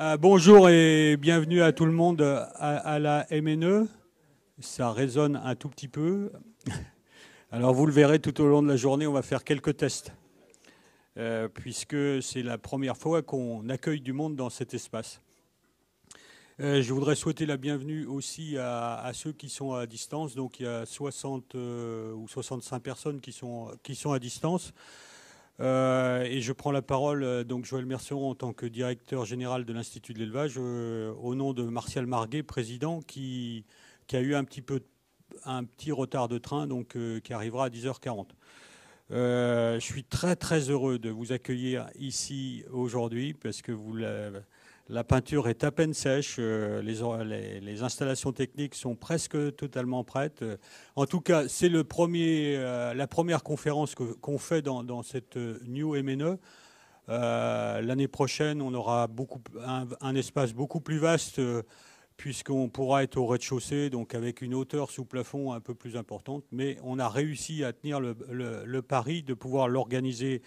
Euh, bonjour et bienvenue à tout le monde à, la MNE. Ça résonne un tout petit peu. Alors vous le verrez tout au long de la journée, on va faire quelques tests, euh, puisque c'est la première fois qu'on accueille du monde dans cet espace. Euh, je voudrais souhaiter la bienvenue aussi à, ceux qui sont à distance. Donc il y a 60 ou 65 personnes qui sont, qui sont à distance. Euh, et je prends la parole, euh, donc Joël Merceron, en tant que directeur général de l'Institut de l'élevage, euh, au nom de Martial Marguet, président, qui, qui, a eu un petit, peu, un petit retard de train, donc qui arrivera à 10h40. je suis très très heureux de vous accueillir ici aujourd'hui parce que vous, la peinture est à peine sèche, euh, les, installations techniques sont presque totalement prêtes. En tout cas, c'est le premier, euh, la première conférence qu'on fait dans, cette euh, New MNE. L'année prochaine, on aura un, espace beaucoup plus vaste puisqu'on pourra être au rez-de-chaussée, donc avec une hauteur sous plafond un peu plus importante. Mais on a réussi à tenir le pari de pouvoir l'organiser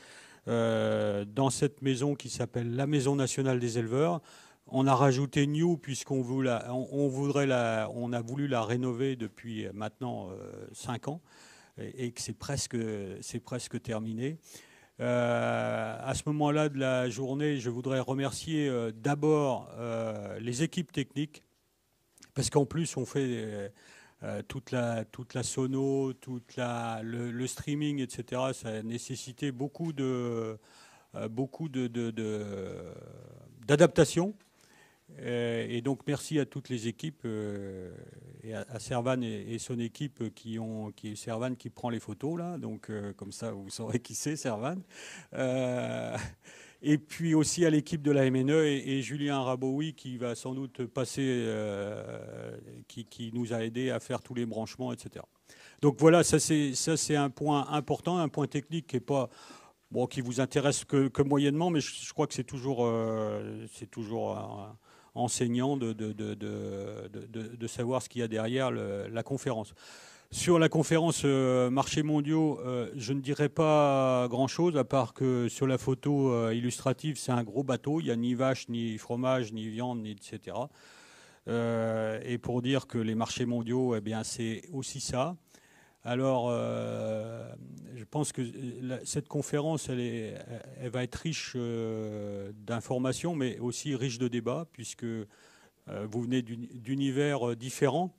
euh, dans cette maison qui s'appelle la Maison nationale des éleveurs. On a rajouté New puisqu'on on on a voulu la rénover depuis maintenant 5 euh, ans et, que c'est presque, c'est presque terminé. Euh, à ce moment-là de la journée, je voudrais remercier d'abord les équipes techniques parce qu'en plus on fait euh, toute la toute la sono, toute la le, streaming, etc. Ça a beaucoup de euh, beaucoup de, d'adaptation. Euh, et, donc merci à toutes les équipes et à, Servan et, son équipe qui ont qui qui prend les photos là. Donc comme ça vous saurez qui c'est Servan. Et puis aussi à l'équipe de la MNE et, Julien Raboui qui va sans doute passer, euh, qui, nous a aidé à faire tous les branchements, etc. Donc voilà, ça c'est un point important, un point technique qui est pas bon, qui vous intéresse que, moyennement, mais je, crois que c'est toujours, euh, c'est toujours euh, enseignant de, de, de, de, savoir ce qu'il y a derrière la conférence. Sur la conférence marchés euh, Marché mondiaux, euh, je ne dirais pas grand-chose, à part que sur la photo euh, illustrative, c'est un gros bateau. Il n'y a ni vache, ni fromage, ni viande, ni etc. et pour dire que les marchés mondiaux, eh bien, c'est aussi ça. Alors, je pense que cette conférence, elle, va être riche d'informations, mais aussi riche de débats, puisque vous venez d'univers différents.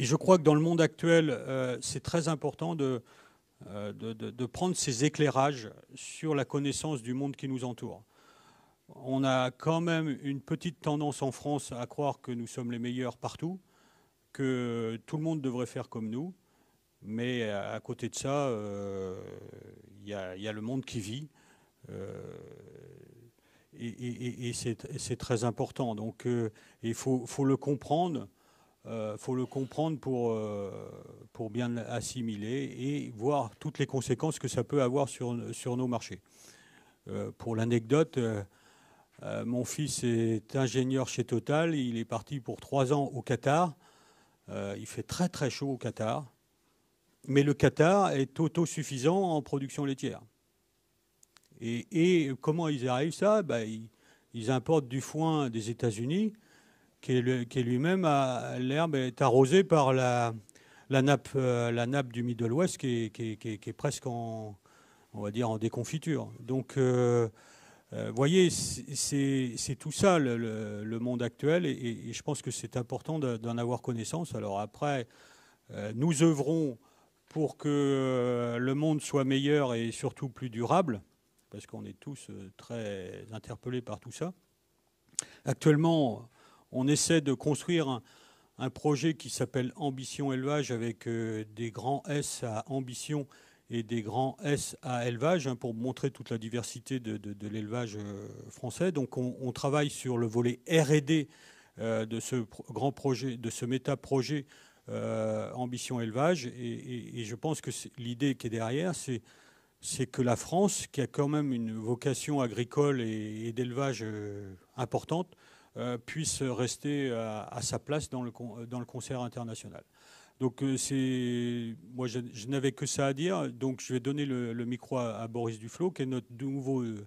Et je crois que dans le monde actuel, euh, c'est très important euh, de, de, prendre ces éclairages sur la connaissance du monde qui nous entoure. On a quand même une petite tendance en France à croire que nous sommes les meilleurs partout, que tout le monde devrait faire comme nous. Mais euh, à côté de ça, il y, a le monde qui vit. et, c'est très important. Donc il faut, faut le comprendre il euh, faut le comprendre pour, euh, pour bien assimiler et voir toutes les conséquences que ça peut avoir sur, sur nos marchés. Euh, pour l'anecdote, mon fils est ingénieur chez Total. Il est parti pour trois ans au Qatar. il fait très très chaud au Qatar. Mais le Qatar est autosuffisant en production laitière. Et, comment ils arrivent ça ben, ils, importent du foin des États-Unis qui est, lui-même l'herbe est arrosée par la, la nappe, euh, la nappe du Middle West qui est, qui est, qui presque en, on va dire en déconfiture. Donc, euh, euh, vous voyez, c'est tout ça le, monde actuel, et, je pense que c'est important d'en avoir connaissance. Alors après, nous œuvrons pour que le monde soit meilleur et surtout plus durable, parce qu'on est tous très interpellés par tout ça. Actuellement, on essaie de construire un, projet qui s'appelle Ambition Élevage avec euh, des grands S à ambition et des grands S à élevage hein, pour montrer toute la diversité de, l'élevage euh, français. Donc on, travaille sur le volet RD euh, de ce grand projet, de ce méta-projet Ambition Élevage. Et, je pense que l'idée qui est derrière, c'est que la France, qui a quand même une vocation agricole et d'élevage importante, euh, puisse rester à, sa place dans le, dans le concert international. Donc euh, c'est moi je, n'avais que ça à dire, donc je vais donner le, micro à, Boris Duflo, qui est notre nouveau, euh,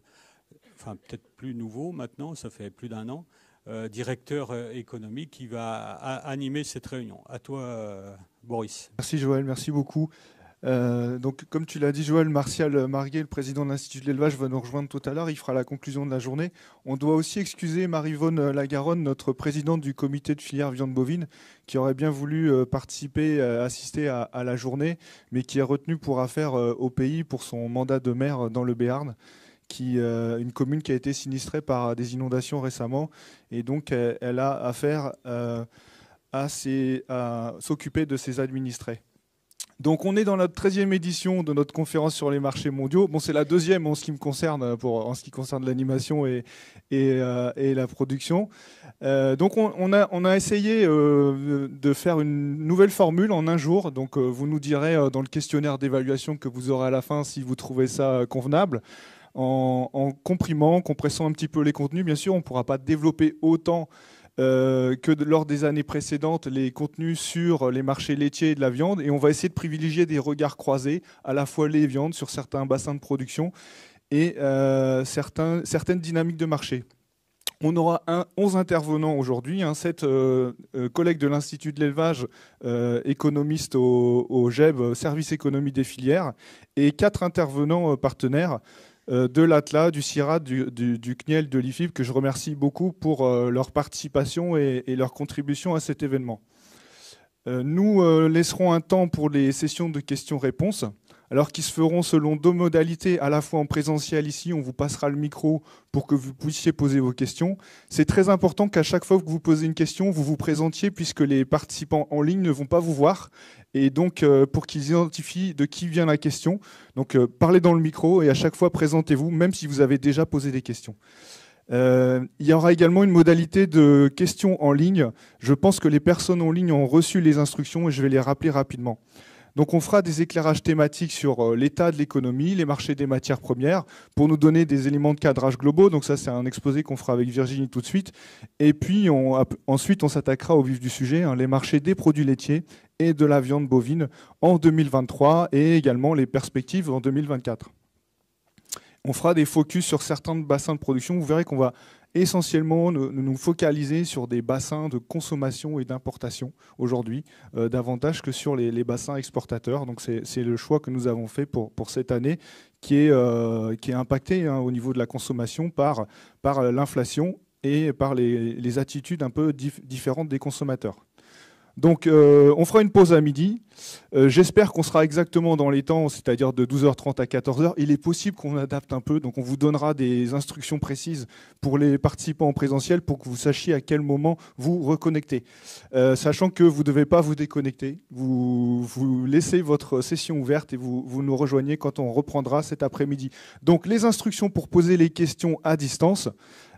enfin peut-être plus nouveau maintenant, ça fait plus d'un an, directeur économique qui va animer cette réunion. À toi, Boris. Merci Joël, merci beaucoup. Euh, donc, comme tu l'as dit, Joël, Martial Marguet, le président de l'Institut de l'élevage, va nous rejoindre tout à l'heure. Il fera la conclusion de la journée. On doit aussi excuser marie Marie-Vonne Lagaronne, notre présidente du comité de filière viande bovine, qui aurait bien voulu euh, participer, euh, assister à, la journée, mais qui est retenue pour affaire au pays pour son mandat de maire dans le Béarn. Qui, une commune qui a été sinistrée par des inondations récemment. Et donc, elle, a affaire à s'occuper de ses administrés. Donc on est dans la 13e édition de notre conférence sur les marchés mondiaux. Bon, c'est la deuxième en ce qui me concerne, euh, pour, en ce qui concerne l'animation et, et, euh, la production. Euh, donc on, a, on, a, essayé de faire une nouvelle formule en un jour. Donc vous nous direz dans le questionnaire d'évaluation que vous aurez à la fin si vous trouvez ça convenable. En, en comprimant, compressant un petit peu les contenus, bien sûr, on ne pourra pas développer autant euh, que lors des années précédentes les contenus sur les marchés laitiers et de la viande. Et on va essayer de privilégier des regards croisés, à la fois les viandes sur certains bassins de production et euh, certains, certaines dynamiques de marché. On aura un, 11 intervenants aujourd'hui, 7 hein, euh, collègues de l'Institut de l'élevage, économiste au, GEB, Service économie des filières, et 4 intervenants partenaires. Euh, de l'ATLA, du CIRA, du, CNIEL, de l'IFIB, que je remercie beaucoup pour euh, leur participation et leur contribution à cet événement. Euh, nous laisserons un temps pour les sessions de questions-réponses alors qui se feront selon deux modalités, à la fois en présentiel ici, on vous passera le micro pour que vous puissiez poser vos questions. C'est très important qu'à chaque fois que vous posez une question, vous vous présentiez puisque les participants en ligne ne vont pas vous voir et donc euh, pour qu'ils identifient de qui vient la question. Donc euh, parlez dans le micro et à chaque fois présentez-vous, même si vous avez déjà posé des questions. Euh, il y aura également une modalité de questions en ligne. Je pense que les personnes en ligne ont reçu les instructions et je vais les rappeler rapidement. Donc on fera des éclairages thématiques sur euh, l'état de l'économie, les marchés des matières premières, pour nous donner des éléments de cadrage globaux. Donc ça, c'est un exposé qu'on fera avec Virginie tout de suite. Et puis ensuite, on s'attaquera au vif du sujet, hein, les marchés des produits laitiers et de la viande bovine en 2023 et également les perspectives en 2024. On fera des focus sur certains bassins de production. Vous verrez qu'on va essentiellement nous, nous focaliser sur des bassins de consommation et d'importation aujourd'hui, euh, davantage que sur les, bassins exportateurs. Donc c'est le choix que nous avons fait pour, pour cette année, qui est, euh, qui est impacté hein, au niveau de la consommation par, par euh, l'inflation et par les, attitudes un peu différentes des consommateurs. Donc euh, on fera une pause à midi. Euh, j'espère qu'on sera exactement dans les temps, c'est-à-dire de 12h30 à 14h. Il est possible qu'on adapte un peu, donc on vous donnera des instructions précises pour les participants en présentiel pour que vous sachiez à quel moment vous reconnecter. Euh, sachant que vous ne devez pas vous déconnecter, vous, vous, laissez votre session ouverte et vous nous rejoignez quand on reprendra cet après-midi. Donc les instructions pour poser les questions à distance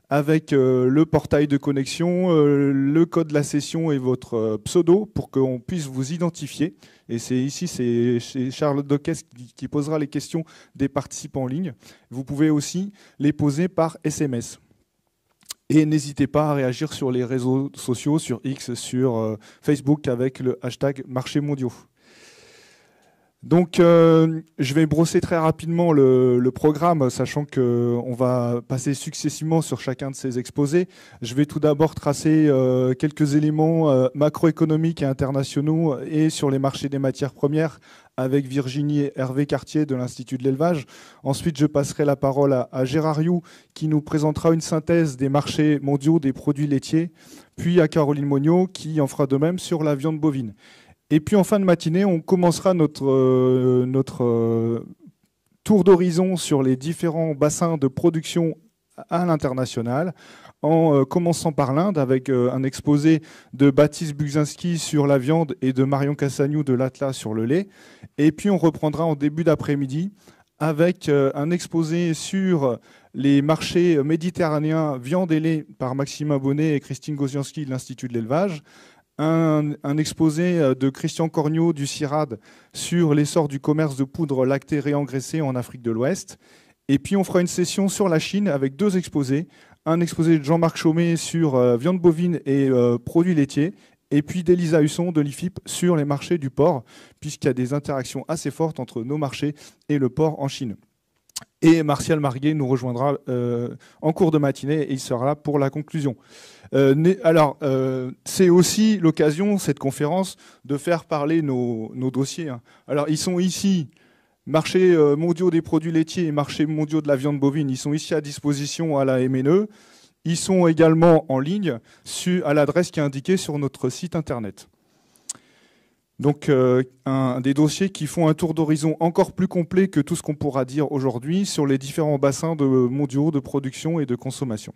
avec euh, le portail de connexion, euh, le code de la session et votre euh, pseudo pour qu'on puisse vous identifier. Et c'est ici, c'est Charles Dockes qui posera les questions des participants en ligne. Vous pouvez aussi les poser par SMS. Et n'hésitez pas à réagir sur les réseaux sociaux, sur X, sur Facebook avec le hashtag marché mondiaux. Donc, euh, je vais brosser très rapidement le, programme, sachant qu'on va passer successivement sur chacun de ces exposés. Je vais tout d'abord tracer euh, quelques éléments euh, macroéconomiques et internationaux et sur les marchés des matières premières avec Virginie Hervé Cartier de l'Institut de l'élevage. Ensuite, je passerai la parole à, Gérard You, qui nous présentera une synthèse des marchés mondiaux des produits laitiers, puis à Caroline monnot, qui en fera de même sur la viande bovine. Et puis en fin de matinée, on commencera notre, euh, notre euh, tour d'horizon sur les différents bassins de production à l'international, en euh, commençant par l'Inde avec un exposé de Baptiste Bugzinski sur la viande et de Marion Cassagnou de l'Atlas sur le lait. Et puis on reprendra en début d'après-midi avec un exposé sur les marchés méditerranéens viande et lait par Maxime Abonné et Christine Gosianski de l'Institut de l'élevage un, exposé euh, de Christian Cornio du CIRAD sur l'essor du commerce de poudre lactée réengraissée en Afrique de l'Ouest. Et puis on fera une session sur la Chine avec deux exposés. Un exposé de Jean-Marc Chaumet sur euh, viande bovine et euh, produits laitiers. Et puis d'Elisa Husson de l'IFIP sur les marchés du porc, puisqu'il y a des interactions assez fortes entre nos marchés et le porc en Chine. Et Martial Marguet nous rejoindra euh, en cours de matinée et il sera là pour la conclusion. Euh, alors, euh, c'est aussi l'occasion, cette conférence, de faire parler nos, dossiers. Hein. Alors, ils sont ici, marché mondiaux des produits laitiers et marché mondiaux de la viande bovine, ils sont ici à disposition à la MNE. Ils sont également en ligne à l'adresse qui est indiquée sur notre site internet. Donc euh, un, des dossiers qui font un tour d'horizon encore plus complet que tout ce qu'on pourra dire aujourd'hui sur les différents bassins de, mondiaux de production et de consommation.